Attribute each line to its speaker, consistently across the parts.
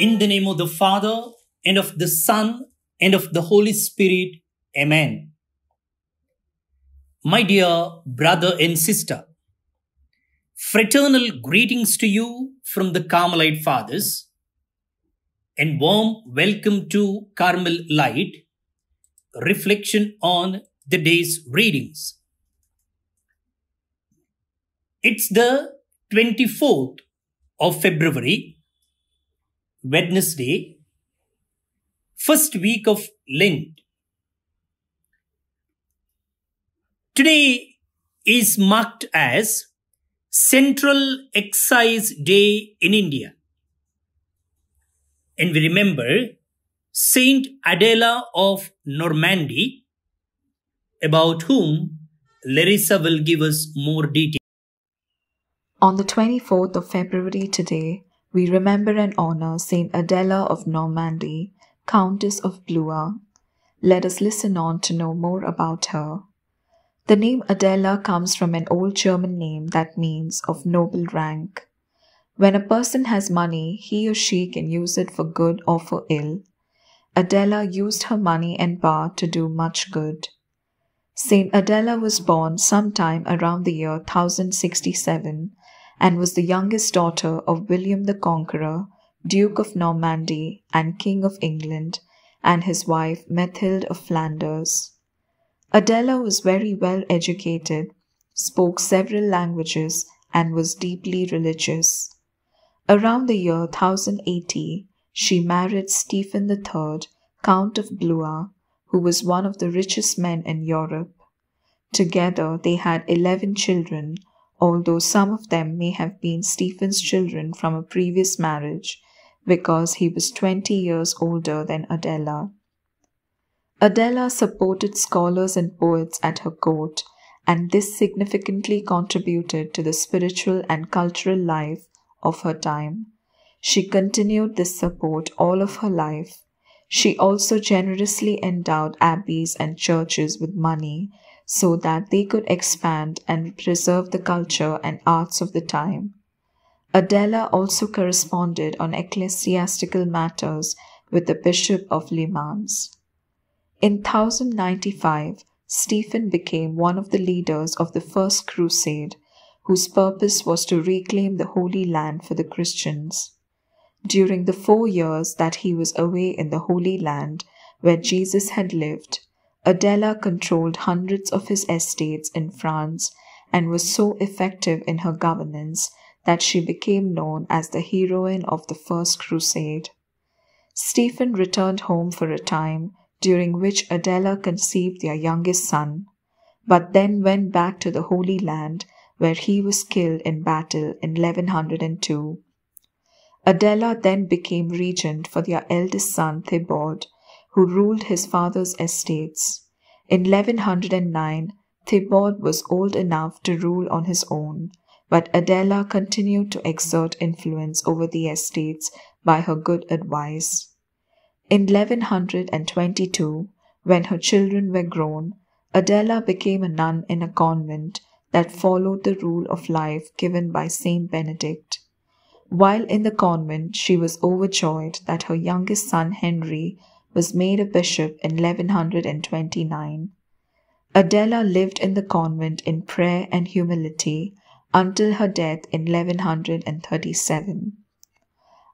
Speaker 1: In the name of the Father, and of the Son, and of the Holy Spirit. Amen. My dear brother and sister, fraternal greetings to you from the Carmelite Fathers, and warm welcome to Carmel Light, reflection on the day's readings. It's the 24th of February Wednesday, first week of Lent. Today is marked as Central Excise Day in India. And we remember Saint Adela of Normandy, about whom Larissa will give us more detail.
Speaker 2: On the 24th of February today, we remember and honor Saint Adela of Normandy, Countess of Blois. Let us listen on to know more about her. The name Adela comes from an old German name that means of noble rank. When a person has money, he or she can use it for good or for ill. Adela used her money and power to do much good. Saint Adela was born sometime around the year 1067 and was the youngest daughter of William the Conqueror, Duke of Normandy and King of England, and his wife Mathilde of Flanders. Adela was very well educated, spoke several languages, and was deeply religious. Around the year 1080, she married Stephen III, Count of Blois, who was one of the richest men in Europe. Together they had eleven children, although some of them may have been Stephen's children from a previous marriage because he was 20 years older than Adela. Adela supported scholars and poets at her court, and this significantly contributed to the spiritual and cultural life of her time. She continued this support all of her life. She also generously endowed abbeys and churches with money so that they could expand and preserve the culture and arts of the time. Adela also corresponded on ecclesiastical matters with the Bishop of Le Mans. In 1095, Stephen became one of the leaders of the First Crusade, whose purpose was to reclaim the Holy Land for the Christians. During the four years that he was away in the Holy Land, where Jesus had lived, Adela controlled hundreds of his estates in France and was so effective in her governance that she became known as the heroine of the First Crusade. Stephen returned home for a time, during which Adela conceived their youngest son, but then went back to the Holy Land where he was killed in battle in 1102. Adela then became regent for their eldest son Thibaud who ruled his father's estates. In 1109, Thibaud was old enough to rule on his own, but Adela continued to exert influence over the estates by her good advice. In 1122, when her children were grown, Adela became a nun in a convent that followed the rule of life given by Saint Benedict. While in the convent, she was overjoyed that her youngest son Henry was made a bishop in 1129. Adela lived in the convent in prayer and humility until her death in 1137.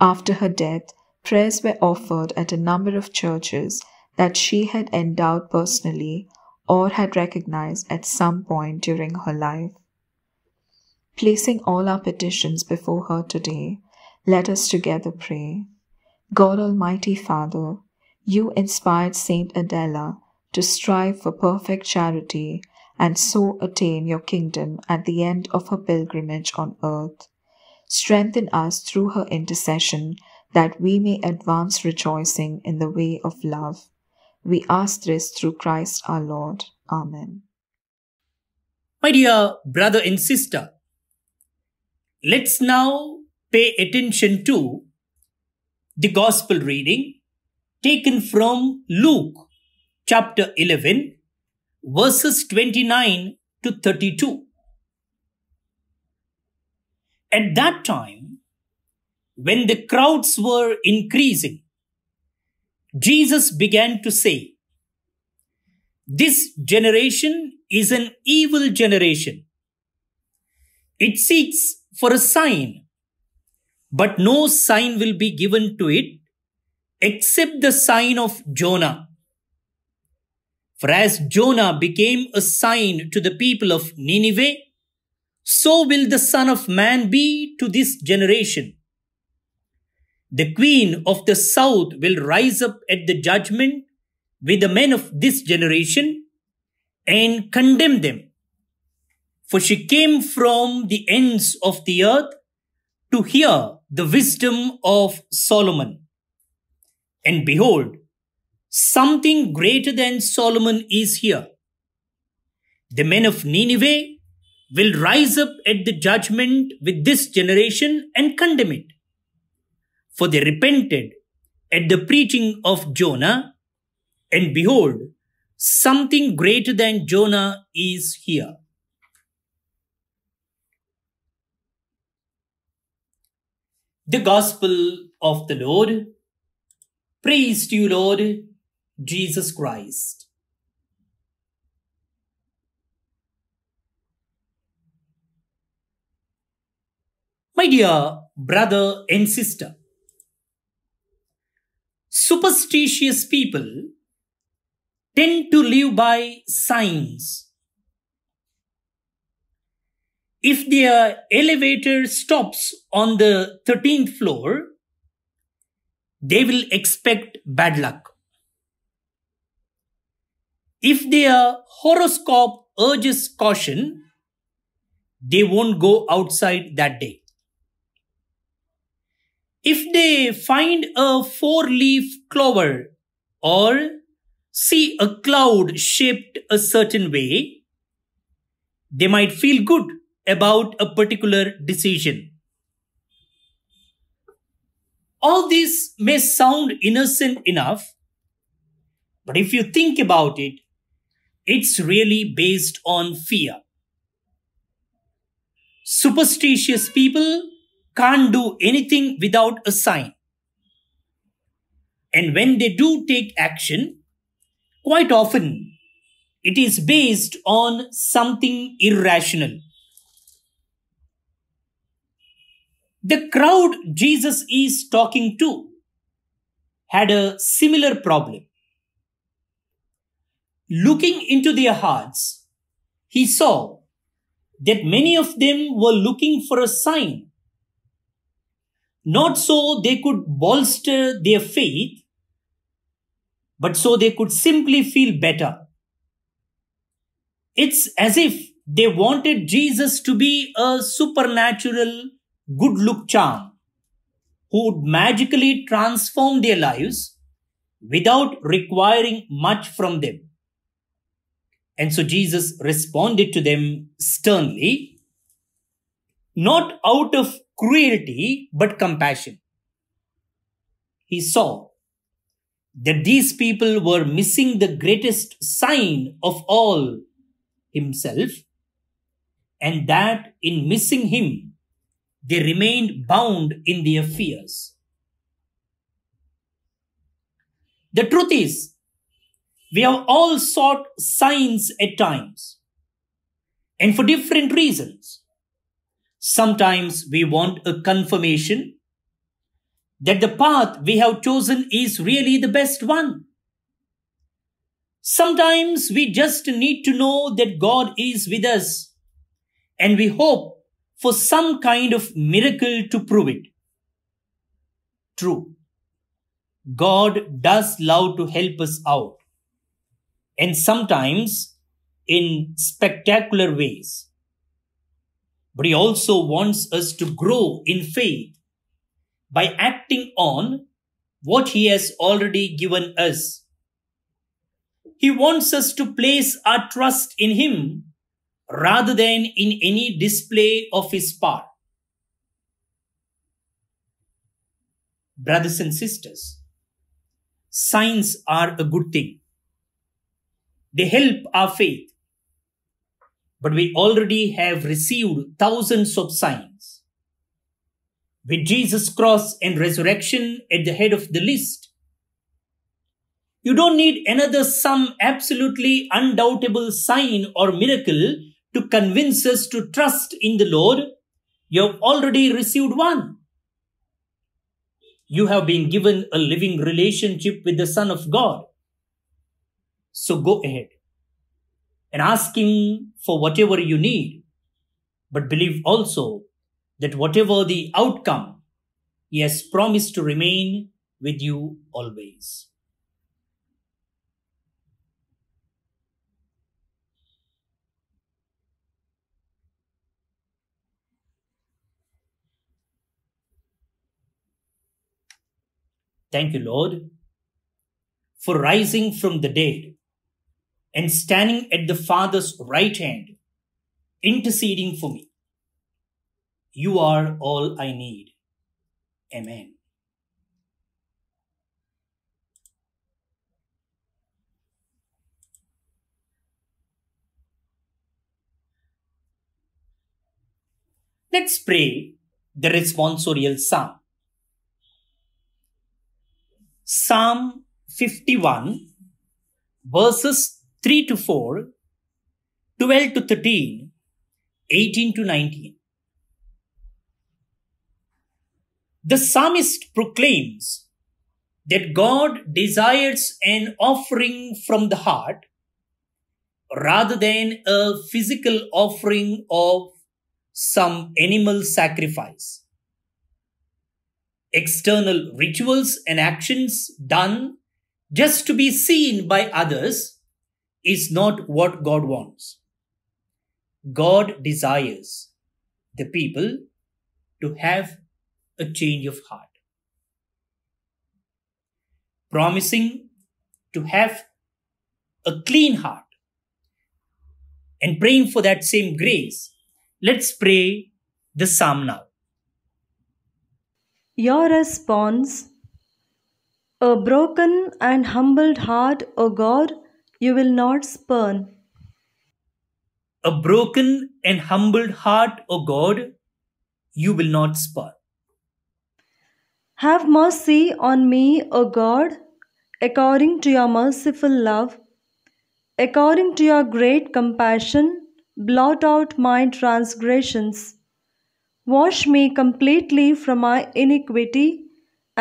Speaker 2: After her death, prayers were offered at a number of churches that she had endowed personally or had recognized at some point during her life. Placing all our petitions before her today, let us together pray. God Almighty Father, you inspired Saint Adela to strive for perfect charity and so attain your kingdom at the end of her pilgrimage on earth. Strengthen us through her intercession that we may advance rejoicing in the way of love. We ask this through Christ our Lord. Amen.
Speaker 1: My dear brother and sister, let's now pay attention to the gospel reading taken from Luke chapter 11, verses 29 to 32. At that time, when the crowds were increasing, Jesus began to say, This generation is an evil generation. It seeks for a sign, but no sign will be given to it except the sign of Jonah. For as Jonah became a sign to the people of Nineveh, so will the Son of Man be to this generation. The Queen of the South will rise up at the judgment with the men of this generation and condemn them. For she came from the ends of the earth to hear the wisdom of Solomon. And behold, something greater than Solomon is here. The men of Nineveh will rise up at the judgment with this generation and condemn it. For they repented at the preaching of Jonah, and behold, something greater than Jonah is here. The Gospel of the Lord. Praise to you, Lord Jesus Christ. My dear brother and sister, superstitious people tend to live by signs. If their elevator stops on the 13th floor, they will expect bad luck. If their horoscope urges caution, they won't go outside that day. If they find a four leaf clover or see a cloud shaped a certain way, they might feel good about a particular decision. All this may sound innocent enough, but if you think about it, it's really based on fear. Superstitious people can't do anything without a sign. And when they do take action, quite often it is based on something irrational. The crowd Jesus is talking to had a similar problem. Looking into their hearts, he saw that many of them were looking for a sign not so they could bolster their faith, but so they could simply feel better. It's as if they wanted Jesus to be a supernatural good look charm who would magically transform their lives without requiring much from them. And so Jesus responded to them sternly, not out of cruelty, but compassion. He saw that these people were missing the greatest sign of all himself, and that in missing him, they remained bound in their fears. The truth is, we have all sought signs at times and for different reasons. Sometimes we want a confirmation that the path we have chosen is really the best one. Sometimes we just need to know that God is with us and we hope for some kind of miracle to prove it. True. God does love to help us out. And sometimes in spectacular ways. But He also wants us to grow in faith by acting on what He has already given us. He wants us to place our trust in Him rather than in any display of his power. Brothers and sisters, signs are a good thing. They help our faith. But we already have received thousands of signs. With Jesus' cross and resurrection at the head of the list, you don't need another some absolutely undoubtable sign or miracle to convince us to trust in the Lord, you have already received one. You have been given a living relationship with the Son of God. So go ahead and ask Him for whatever you need, but believe also that whatever the outcome, He has promised to remain with you always. Thank you, Lord, for rising from the dead and standing at the Father's right hand, interceding for me. You are all I need. Amen. Let's pray the responsorial psalm. Psalm 51, verses 3 to 4, 12 to 13, 18 to 19. The psalmist proclaims that God desires an offering from the heart rather than a physical offering of some animal sacrifice external rituals and actions done just to be seen by others is not what God wants. God desires the people to have a change of heart. Promising to have a clean heart and praying for that same grace, let's pray the psalm now.
Speaker 3: Your response A broken and humbled heart, O God, you will not spurn.
Speaker 1: A broken and humbled heart, O God, you will not
Speaker 3: spurn. Have mercy on me, O God, according to your merciful love. According to your great compassion, blot out my transgressions. Wash me completely from my iniquity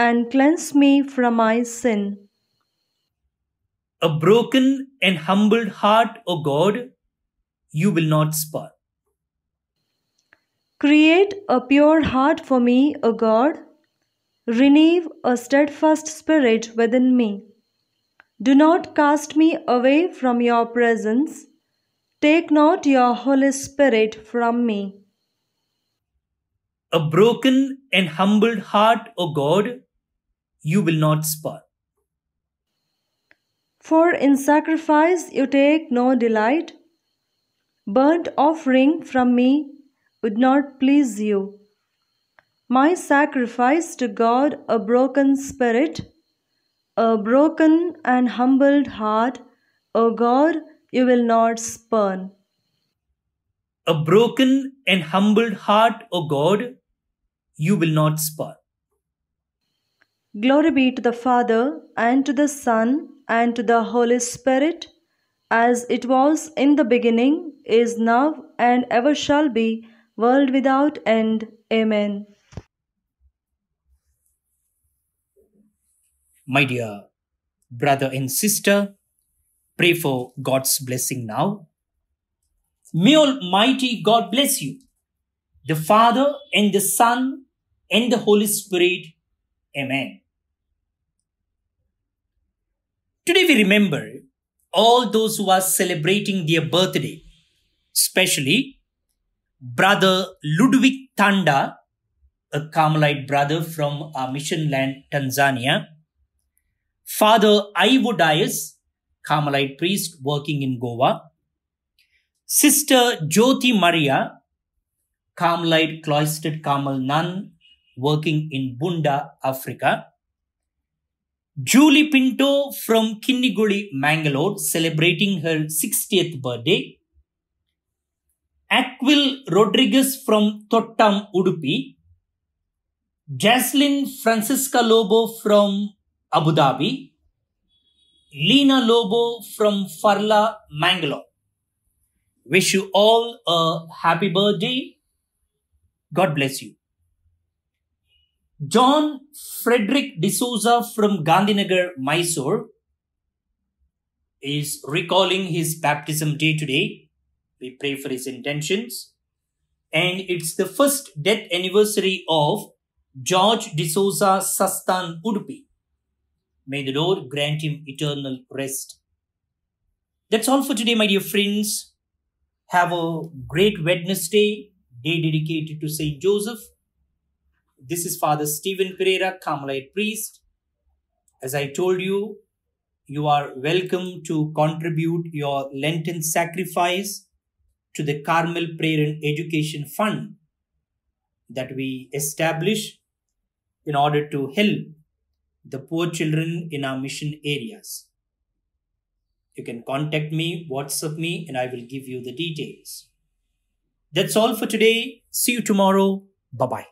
Speaker 3: and cleanse me from my sin.
Speaker 1: A broken and humbled heart, O God, you will not spare.
Speaker 3: Create a pure heart for me, O God. Renew a steadfast spirit within me. Do not cast me away from your presence. Take not your Holy Spirit from me.
Speaker 1: A broken and humbled heart, O God, you will not spare.
Speaker 3: For in sacrifice you take no delight. Burnt offering from me would not please you. My sacrifice to God, a broken spirit, a broken and humbled heart, O God, you will not spurn.
Speaker 1: A broken and humbled heart, O God, you will not spare.
Speaker 3: Glory be to the Father, and to the Son, and to the Holy Spirit, as it was in the beginning, is now, and ever shall be, world without end. Amen.
Speaker 1: My dear brother and sister, pray for God's blessing now May Almighty God bless you, the Father and the Son and the Holy Spirit. Amen. Today we remember all those who are celebrating their birthday, especially Brother Ludwig Tanda, a Carmelite brother from our uh, mission land, Tanzania, Father Ivo Dias, Carmelite priest working in Goa, Sister Jyoti Maria, Carmelite cloistered Carmel nun working in Bunda, Africa. Julie Pinto from Kinniguli, Mangalore, celebrating her 60th birthday. Aquil Rodriguez from Tottam, Udupi. Jaslyn Francisca Lobo from Abu Dhabi. Lena Lobo from Farla, Mangalore. Wish you all a happy birthday. God bless you. John Frederick D'Souza from Gandhinagar, Mysore is recalling his baptism day today. We pray for his intentions. And it's the first death anniversary of George D'Souza Sastan Udupi. May the Lord grant him eternal rest. That's all for today, my dear friends. Have a great Wednesday, day dedicated to Saint Joseph. This is Father Stephen Pereira, Carmelite priest. As I told you, you are welcome to contribute your Lenten sacrifice to the Carmel Prayer and Education Fund that we establish in order to help the poor children in our mission areas. You can contact me, WhatsApp me, and I will give you the details. That's all for today. See you tomorrow. Bye bye.